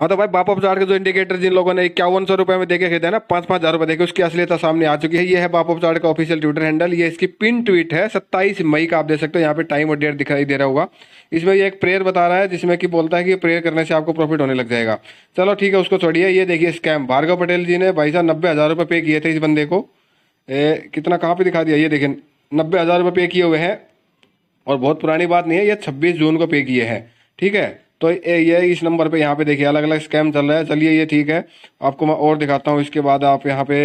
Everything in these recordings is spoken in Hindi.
हाँ तो भाई बापा उपचार के जो इंडिकेटर जिन लोगों ने इक्यावन सौ रुपए में देखे खरीदे ना पाँच पाँच हजार रुपए देखे उसकी असलियता सामने आ चुकी है ये है बापा उपचार का ऑफिशियल ट्विटर हैंडल ये इसकी पिन ट्वीट है सत्ताईस मई का आप देख सकते हो यहाँ पे टाइम और डेट दिखाई दे रहा होगा इसमें ये एक प्रेयर बता रहा है जिसमें कि बोलता है कि प्रेयर करने से आपको प्रॉफिट होने लग जाएगा चलो ठीक है उसको छोड़िए ये देखिए स्कैम भार्गव पटेल जी ने भाई साहब नब्बे हज़ार रुपये पे किए थे इस बंदे को ए, कितना कहाँ पे दिखा दिया ये देखिए नब्बे हज़ार रुपये पे किए हुए हैं और बहुत पुरानी बात नहीं है ये छब्बीस जून को पे किए हैं ठीक है तो ये इस नंबर पे यहाँ पे देखिए अलग अलग स्कैम चल रहा है चलिए ये ठीक है आपको मैं और दिखाता हूँ इसके बाद आप यहाँ पे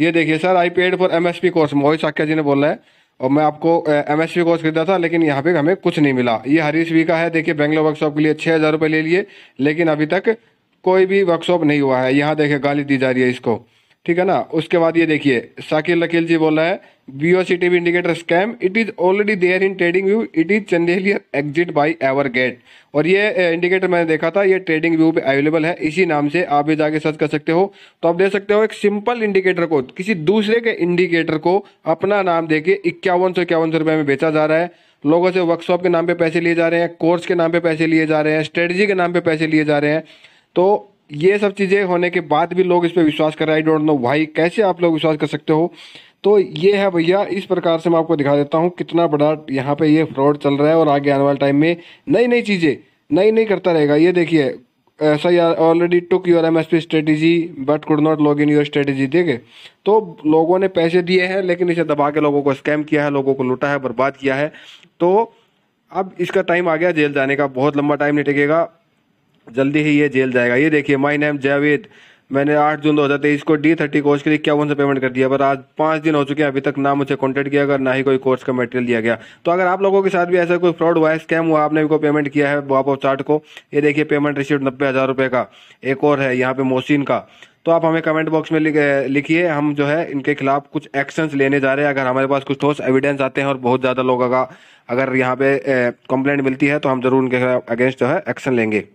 ये देखिए sir I paid for M course Mohit Sakya ji ने बोला है और मैं आपको एम एस कोर्स खरीदा था लेकिन यहाँ पे हमें कुछ नहीं मिला ये हरीश वी का है देखिए बेंगलोर वर्कशॉप के लिए छः हज़ार रुपये ले लिए लेकिन अभी तक कोई भी वर्कशॉप नहीं हुआ है यहाँ देखिए गाली दी जा रही है इसको ठीक है ना उसके बाद ये देखिए साकिर लकील जी बोल रहा है V O C T indicator scam it is already there in trading view it is chandelier exit by everget और ये इंडिकेटर मैंने देखा था ये ट्रेडिंग व्यू पे अवेलेबल है इसी नाम से आप भी जाके सर्च कर सकते हो तो आप देख सकते हो एक सिंपल इंडिकेटर को किसी दूसरे के इंडिकेटर को अपना नाम दे के इक्यावन सौ इक्यावन सौ रुपये में बेचा जा रहा है लोगों से वर्कशॉप के नाम पे पैसे लिए जा रहे हैं कोर्स के नाम पे पैसे लिए जा रहे हैं स्ट्रेटजी के नाम पे पैसे लिए जा रहे हैं तो ये सब चीज़ें होने के बाद भी लोग इस पर विश्वास कर रहे हैं आई डोंट नो भाई कैसे आप लोग विश्वास कर सकते हो तो ये है भैया इस प्रकार से मैं आपको दिखा देता हूँ कितना बड़ा यहाँ पे ये फ्रॉड चल रहा है और आगे आने वाले टाइम में नई नई चीज़ें नई नई करता रहेगा ये देखिए ऐसा यार already took your M S P strategy but could not log in your strategy देखे तो लोगों ने पैसे दिए हैं लेकिन इसे दबा के लोगों को स्कैम किया है लोगों को लूटा है बर्बाद किया है तो अब इसका टाइम आ गया जेल जाने का बहुत लंबा टाइम नहीं टिकेगा जल्दी ही ये जेल जाएगा ये देखिए माई नेम जावेद मैंने आठ जून दो हज़ार तेईस को डी थर्टी कोर्स के लिए क्या उनसे पेमेंट कर दिया पर आज पाँच दिन हो चुके हैं अभी तक ना मुझे कॉन्टैक्ट किया गया ना ही कोई कोर्स का मटेरियल दिया गया तो अगर आप लोगों के साथ भी ऐसा कोई फ्रॉड हुआ है स्कैम हुआ आपने भी को पेमेंट किया है बॉप ऑफ चार्ट को ये देखिए पेमेंट रिसीव नब्बे हज़ार रुपये का एक और है यहाँ पे मोसिन का तो आप हमें कमेंट बॉक्स में लिखिए हम जो है इनके खिलाफ कुछ एक्शंस लेने जा रहे हैं अगर हमारे पास कुछ ठोस एविडेंस आते हैं और बहुत ज़्यादा लोगों का अगर यहाँ पे कंप्लेंट मिलती है तो हम जरूर उनके अगेंस्ट जो है एक्शन लेंगे